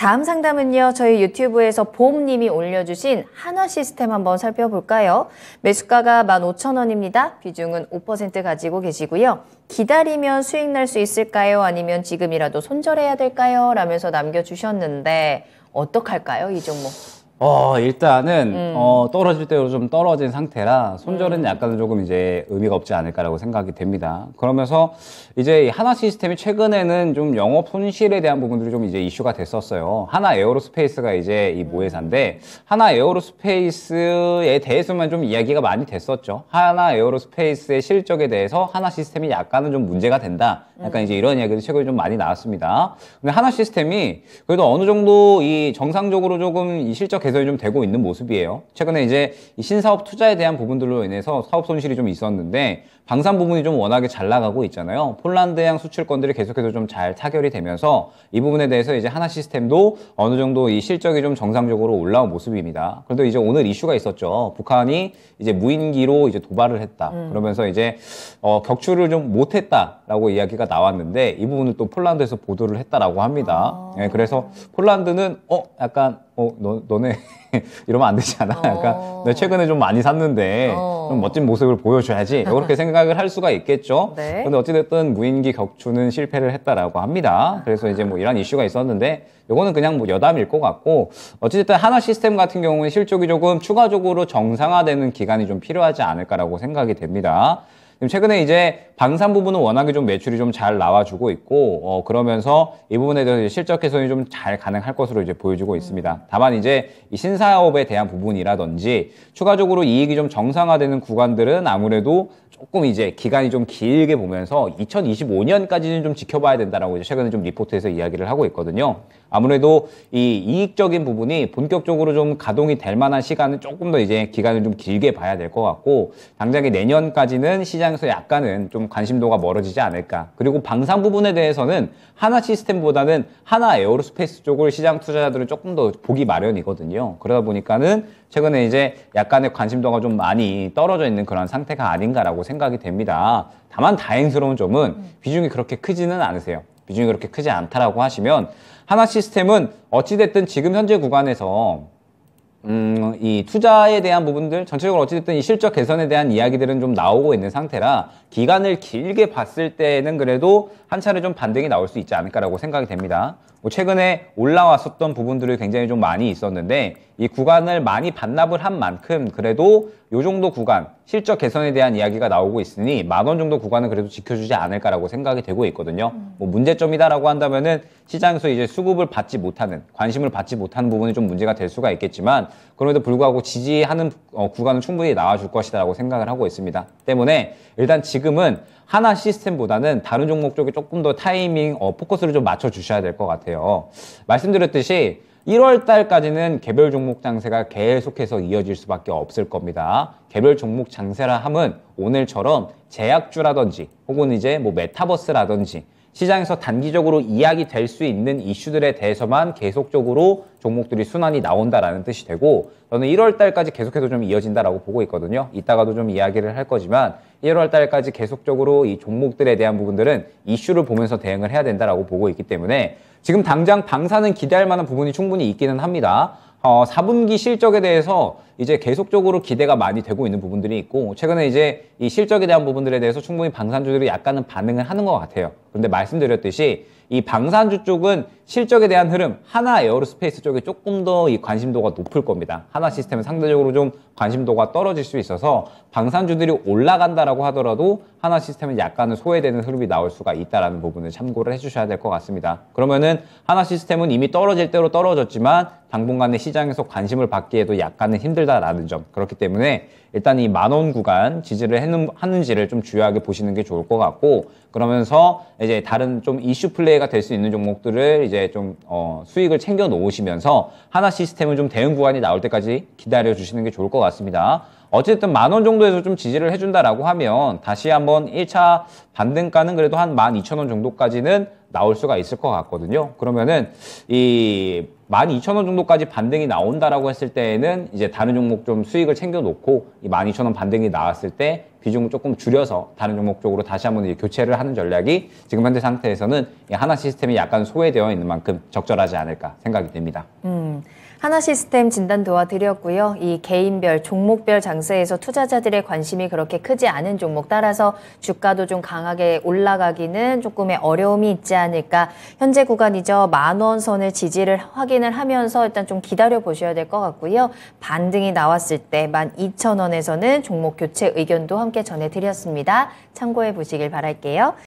다음 상담은요, 저희 유튜브에서 봄님이 올려주신 한화 시스템 한번 살펴볼까요? 매수가가 15,000원입니다. 비중은 5% 가지고 계시고요. 기다리면 수익 날 수 있을까요? 아니면 지금이라도 손절해야 될까요? 라면서 남겨주셨는데, 어떡할까요, 이 종목? 어 일단은 음. 어 떨어질 대로 좀 떨어진 상태라 손절은 음. 약간 조금 이제 의미가 없지 않을까라고 생각이 됩니다. 그러면서 이제 하나 시스템이 최근에는 좀 영업 손실에 대한 부분들이 좀 이제 이슈가 됐었어요. 하나 에어로스페이스가 이제 이 모회사인데 하나 에어로스페이스에 대해서만 좀 이야기가 많이 됐었죠. 하나 에어로스페이스의 실적에 대해서 하나 시스템이 약간은 좀 문제가 된다. 약간 음. 이제 이런 이야기도 최근에 좀 많이 나왔습니다. 근데 하나 시스템이 그래도 어느 정도 이 정상적으로 조금 이 실적 개선이 좀 되고 있는 모습이에요. 최근에 이제 신사업 투자에 대한 부분들로 인해서 사업 손실이 좀 있었는데 방산 부분이 좀 워낙에 잘 나가고 있잖아요. 폴란드향 수출권들이 계속해서 좀 잘 타결이 되면서 이 부분에 대해서 이제 하나 시스템도 어느 정도 이 실적이 좀 정상적으로 올라온 모습입니다. 그래도 이제 오늘 이슈가 있었죠. 북한이 이제 무인기로 이제 도발을 했다. 음. 그러면서 이제 어, 격추를 좀 못했다라고 이야기가 나왔는데 이 부분을 또 폴란드에서 보도를 했다라고 합니다. 아. 예, 그래서 폴란드는 어 약간 어, 너, 너네 이러면 안 되지 않아? 어. 약간 어. 내 최근에 좀 많이 샀는데 어. 좀 멋진 모습을 보여줘야지 이렇게 생각을 할 수가 있겠죠. 네. 근데 어찌됐든 무인기 격추는 실패를 했다라고 합니다. 그래서 이제 뭐 이런 이슈가 있었는데 요거는 그냥 뭐 여담일 것 같고 어찌됐든 하나 시스템 같은 경우는 실적이 조금 추가적으로 정상화되는 기간이 좀 필요하지 않을까라고 생각이 됩니다. 최근에 이제 방산 부분은 워낙에 좀 매출이 좀 잘 나와주고 있고 어, 그러면서 이 부분에 대해서 실적 개선이 좀 잘 가능할 것으로 이제 보여지고 있습니다. 음. 다만 이제 이 신사업에 대한 부분이라든지 추가적으로 이익이 좀 정상화되는 구간들은 아무래도 조금 이제 기간이 좀 길게 보면서 2025년까지는 좀 지켜봐야 된다라고 이제 최근에 좀 리포트에서 이야기를 하고 있거든요. 아무래도 이 이익적인 부분이 본격적으로 좀 가동이 될 만한 시간은 조금 더 이제 기간을 좀 길게 봐야 될 것 같고 당장에 내년까지는 시장에서 약간은 좀 관심도가 멀어지지 않을까. 그리고 방산 부분에 대해서는 하나 시스템보다는 하나 에어로스페이스 쪽을 시장 투자자들은 조금 더 보기 마련이거든요. 그러다 보니까는 최근에 이제 약간의 관심도가 좀 많이 떨어져 있는 그런 상태가 아닌가라고 생각이 됩니다. 다만 다행스러운 점은 음. 비중이 그렇게 크지는 않으세요. 비중이 그렇게 크지 않다라고 하시면 하나 시스템은 어찌됐든 지금 현재 구간에서 음, 이 투자에 대한 부분들 전체적으로 어찌됐든 이 실적 개선에 대한 이야기들은 좀 나오고 있는 상태라 기간을 길게 봤을 때는 그래도 한 차례 좀 반등이 나올 수 있지 않을까라고 생각이 됩니다. 뭐 최근에 올라왔었던 부분들이 굉장히 좀 많이 있었는데 이 구간을 많이 반납을 한 만큼 그래도 요 정도 구간 실적 개선에 대한 이야기가 나오고 있으니 만 원 정도 구간은 그래도 지켜주지 않을까라고 생각이 되고 있거든요. 음. 뭐 문제점이다라고 한다면은 시장에서 이제 수급을 받지 못하는 관심을 받지 못하는 부분이 좀 문제가 될 수가 있겠지만 그럼에도 불구하고 지지하는 어, 구간은 충분히 나와줄 것이다라고 생각을 하고 있습니다. 때문에 일단 지금은 하나 시스템보다는 다른 종목 쪽에 조금 더 타이밍, 어, 포커스를 좀 맞춰주셔야 될 것 같아요. 말씀드렸듯이 1월 달까지는 개별 종목 장세가 계속해서 이어질 수밖에 없을 겁니다. 개별 종목 장세라 함은 오늘처럼 제약주라든지 혹은 이제 뭐 메타버스라든지 시장에서 단기적으로 이야기 될 수 있는 이슈들에 대해서만 계속적으로 종목들이 순환이 나온다라는 뜻이 되고 저는 1월 달까지 계속해서 좀 이어진다라고 보고 있거든요. 이따가도 좀 이야기를 할 거지만 1월 달까지 계속적으로 이 종목들에 대한 부분들은 이슈를 보면서 대응을 해야 된다라고 보고 있기 때문에 지금 당장 방사는 기대할 만한 부분이 충분히 있기는 합니다. 어, 4분기 실적에 대해서 이제 계속적으로 기대가 많이 되고 있는 부분들이 있고 최근에 이제 이 실적에 대한 부분들에 대해서 충분히 방산주들이 약간은 반응을 하는 것 같아요. 그런데 말씀드렸듯이 이 방산주 쪽은 실적에 대한 흐름 하나 에어로스페이스 쪽에 조금 더 이 관심도가 높을 겁니다. 하나 시스템은 상대적으로 좀 관심도가 떨어질 수 있어서 방산주들이 올라간다라고 하더라도 하나 시스템은 약간은 소외되는 흐름이 나올 수가 있다라는 부분을 참고를 해주셔야 될 것 같습니다. 그러면은 하나 시스템은 이미 떨어질 대로 떨어졌지만 당분간의 시장에서 관심을 받기에도 약간은 힘들다라는 점 그렇기 때문에 일단 이 만원 구간 지지를 하는, 하는지를 좀 주요하게 보시는 게 좋을 것 같고 그러면서 이제 다른 좀 이슈 플레이 기회가 될수 있는 종목들을 이제 좀 어, 수익을 챙겨 놓으시면서 하나 시스템은 좀 대응 구간이 나올 때까지 기다려 주시는 게 좋을 것 같습니다. 어쨌든 만 원 정도에서 좀 지지를 해준다라고 하면 다시 한번 1차 반등가는 그래도 한 12,000원 정도까지는 나올 수가 있을 것 같거든요. 그러면은 이 12,000원 정도까지 반등이 나온다라고 했을 때에는 이제 다른 종목 좀 수익을 챙겨놓고 이 12,000원 반등이 나왔을 때 비중을 조금 줄여서 다른 종목 쪽으로 다시 한번 교체를 하는 전략이 지금 현재 상태에서는 이 하나 시스템이 약간 소외되어 있는 만큼 적절하지 않을까 생각이 됩니다. 음. 하나 시스템 진단 도와드렸고요. 이 개인별, 종목별 장세에서 투자자들의 관심이 그렇게 크지 않은 종목 따라서 주가도 좀 강하게 올라가기는 조금의 어려움이 있지 않을까. 현재 구간이죠. 만원 선을 지지를 확인을 하면서 일단 좀 기다려 보셔야 될 것 같고요. 반등이 나왔을 때 12,000원에서는 종목 교체 의견도 함께 전해드렸습니다. 참고해 보시길 바랄게요.